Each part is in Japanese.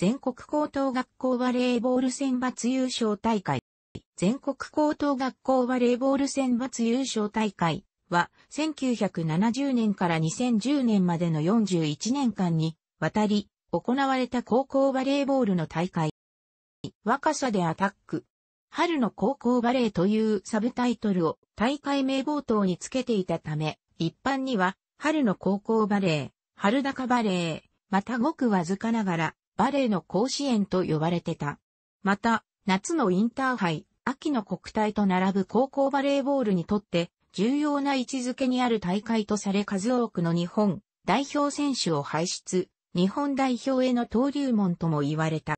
全国高等学校バレーボール選抜優勝大会。全国高等学校バレーボール選抜優勝大会は、1970年から2010年までの41年間に、渡り、行われた高校バレーボールの大会。若さでアタック。春の高校バレーというサブタイトルを大会名冒頭につけていたため、一般には、春の高校バレー、春高バレー、またごくわずかながら、バレーの甲子園と呼ばれてた。また、夏のインターハイ、秋の国体と並ぶ高校バレーボールにとって重要な位置づけにある大会とされ数多くの日本代表選手を輩出、日本代表への登竜門とも言われた。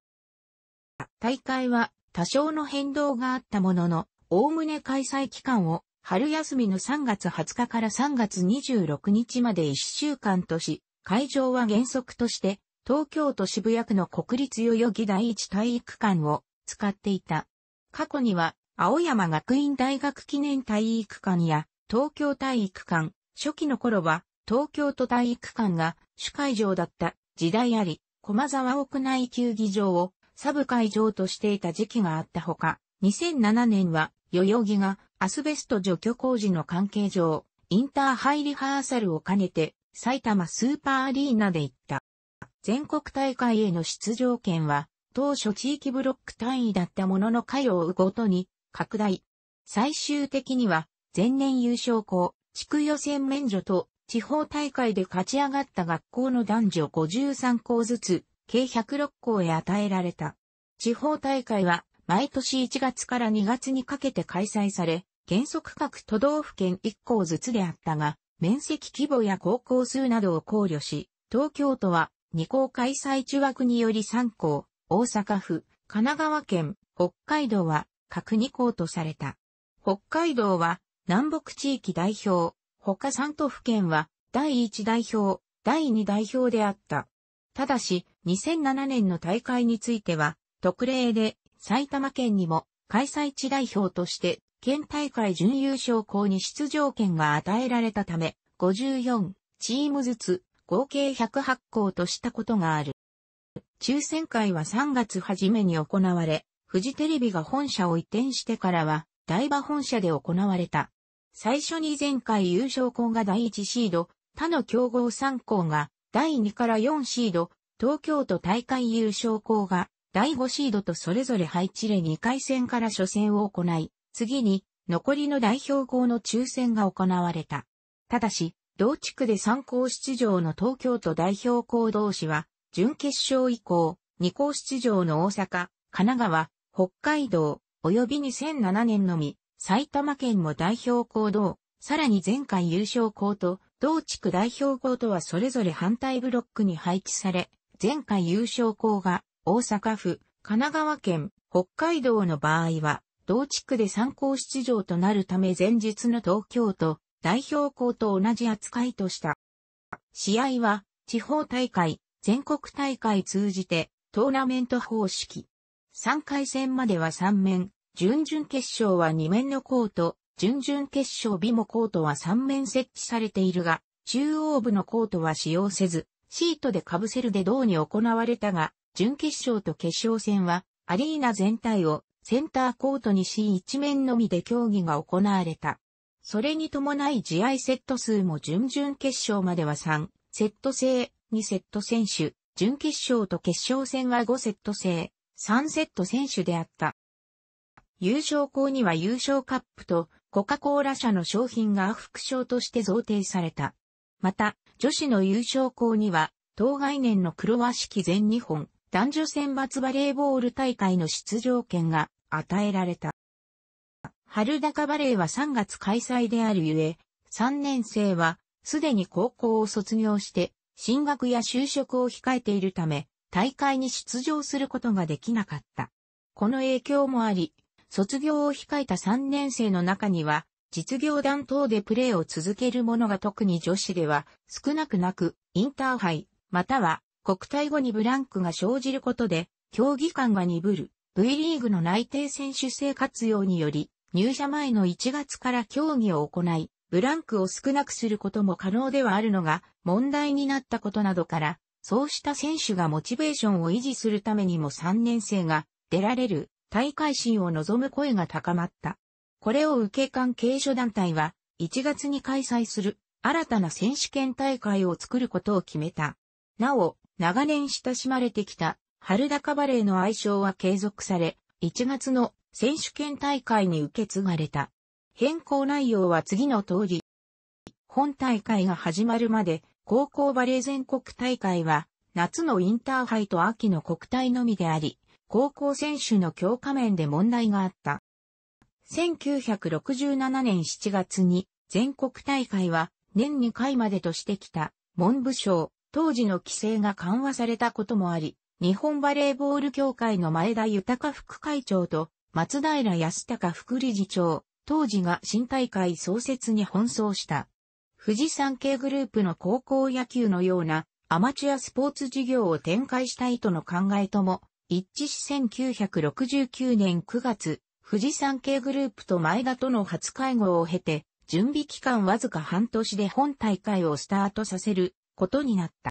大会は多少の変動があったものの、おおむね開催期間を春休みの3月20日から3月26日まで1週間とし、会場は原則として東京都渋谷区の国立代々木第一体育館を使っていた。過去には、青山学院大学記念体育館や東京体育館、初期の頃は東京都体育館が主会場だった時代あり、駒沢屋内球技場をサブ会場としていた時期があったほか、2007年は代々木がアスベスト除去工事の関係上、インターハイリハーサルを兼ねて埼玉スーパーアリーナで行った。全国大会への出場権は、当初地域ブロック単位だったものの回をうごとに拡大。最終的には、前年優勝校、地区予選免除と、地方大会で勝ち上がった学校の男女53校ずつ、計106校へ与えられた。地方大会は、毎年1月から2月にかけて開催され、原則各都道府県1校ずつであったが、面積規模や高校数などを考慮し、東京都は2校開催中枠により3校、大阪府、神奈川県、北海道は各2校とされた。北海道は南北地域代表、他3都府県は第1代表、第2代表であった。ただし、2007年の大会については、特例で埼玉県にも開催地代表として県大会準優勝校に出場権が与えられたため、54チームずつ合計108校としたことがある。抽選会は3月初めに行われ、富士テレビが本社を移転してからは、台場本社で行われた。最初に前回優勝校が第1シード、他の競合3校が第2から4シード、東京都大会優勝校が第5シードとそれぞれ配置で2回戦から初戦を行い、次に残りの代表校の抽選が行われた。ただし、同地区で参考出場の東京都代表校同士は、準決勝以降、2校出場の大阪、神奈川、北海道、及び2007年のみ、埼玉県も代表校同、さらに前回優勝校と、同地区代表校とはそれぞれ反対ブロックに配置され、前回優勝校が大阪府、神奈川県、北海道の場合は、同地区で参考出場となるため前日の東京都、代表校と同じ扱いとした。試合は地方大会、全国大会通じてトーナメント方式。3回戦までは3面、準々決勝は2面のコート、準々決勝日もコートは3面設置されているが、中央部のコートは使用せず、シートで被せるで同に行われたが、準決勝と決勝戦は、アリーナ全体をセンターコートにし1面のみで競技が行われた。それに伴い試合セット数も準々決勝までは3セット制、2セット選手、準決勝と決勝戦は5セット制、3セット選手であった。優勝校には優勝カップとコカ・コーラ社の商品が副賞として贈呈された。また、女子の優勝校には、当概念の黒和式全日本男女選抜バレーボール大会の出場権が与えられた。春高バレーは3月開催であるゆえ、3年生は、すでに高校を卒業して、進学や就職を控えているため、大会に出場することができなかった。この影響もあり、卒業を控えた3年生の中には、実業団等でプレーを続ける者が特に女子では少なくなく、インターハイ、または国体後にブランクが生じることで、競技間が鈍る、V リーグの内定選手生活用により、入社前の1月から協議を行い、ブランクを少なくすることも可能ではあるのが問題になったことなどから、そうした選手がモチベーションを維持するためにも3年生が出られる大会心を望む声が高まった。これを受け関係所団体は1月に開催する新たな選手権大会を作ることを決めた。なお、長年親しまれてきた春高バレーの愛称は継続され、1月の選手権大会に受け継がれた。変更内容は次の通り。本大会が始まるまで、高校バレー全国大会は、夏のインターハイと秋の国体のみであり、高校選手の強化面で問題があった。1967年7月に全国大会は年2回までとしてきた文部省当時の規制が緩和されたこともあり、日本バレーボール協会の前田豊副会長と松平康隆副理事長、当時が新大会創設に奔走した。富士山系グループの高校野球のようなアマチュアスポーツ事業を展開したいとの考えとも一致し1969年9月、富士山系グループと前田との初会合を経て、準備期間わずか半年で本大会をスタートさせることになった。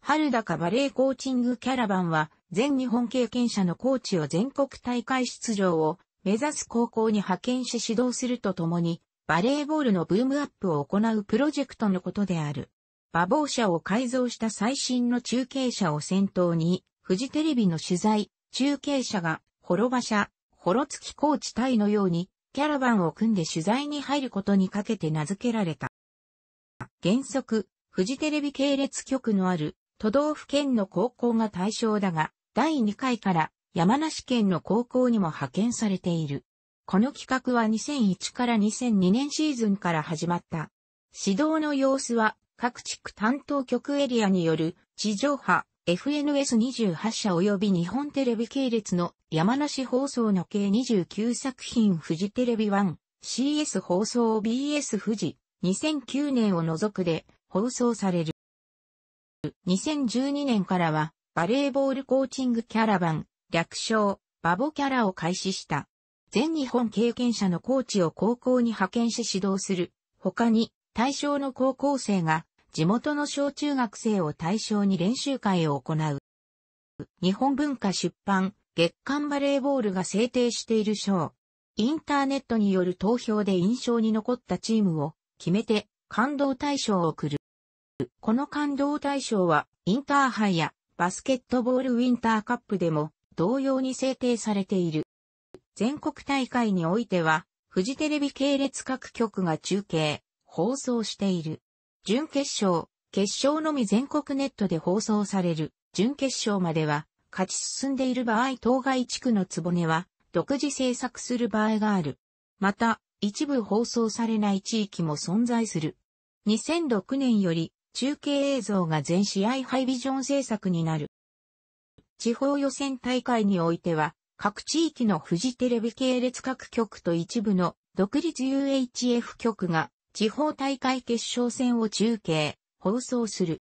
春高バレーコーチングキャラバンは全日本経験者のコーチを全国大会出場を目指す高校に派遣し指導するとともに、バレーボールのブームアップを行うプロジェクトのことである。馬防車を改造した最新の中継車を先頭に、フジテレビの取材、中継車が、幌馬車、幌付きコーチ隊のように、キャラバンを組んで取材に入ることにかけて名付けられた。原則、フジテレビ系列局のある都道府県の高校が対象だが、第2回から山梨県の高校にも派遣されている。この企画は2001から2002年シーズンから始まった。指導の様子は各地区担当局エリアによる地上波 FNS28 社及び日本テレビ系列の山梨放送の計29作品富士テレビ 1CS 放送 BS 富士2009年を除くで放送される。2012年からはバレーボールコーチングキャラバン、略称、バボキャラを開始した。全日本経験者のコーチを高校に派遣し指導する。他に、対象の高校生が、地元の小中学生を対象に練習会を行う。日本文化出版、月刊バレーボールが制定している賞。インターネットによる投票で印象に残ったチームを決めて感動大賞を送る。この感動大賞はインターハイやバスケットボールウィンターカップでも同様に制定されている。全国大会においては、フジテレビ系列各局が中継、放送している。準決勝、決勝のみ全国ネットで放送される。準決勝までは、勝ち進んでいる場合当該地区のつぼねは、独自制作する場合がある。また、一部放送されない地域も存在する。2006年より、中継映像が全試合ハイビジョン制作になる。地方予選大会においては、各地域のフジテレビ系列各局と一部の独立 UHF 局が地方大会決勝戦を中継、放送する。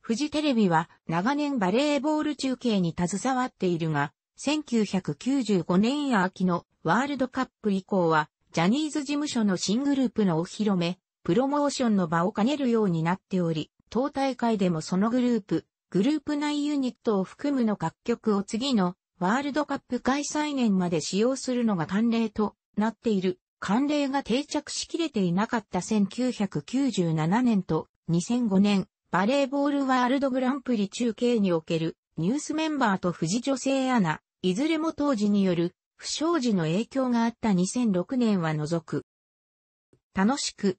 フジテレビは長年バレーボール中継に携わっているが、1995年秋のワールドカップ以降は、ジャニーズ事務所の新グループのお披露目、プロモーションの場を兼ねるようになっており、当大会でもそのグループ、グループ内ユニットを含むの楽曲を次のワールドカップ開催年まで使用するのが慣例となっている。慣例が定着しきれていなかった1997年と2005年バレーボールワールドグランプリ中継におけるニュースメンバーと富士女性アナ、いずれも当時による不祥事の影響があった2006年は除く。楽しく、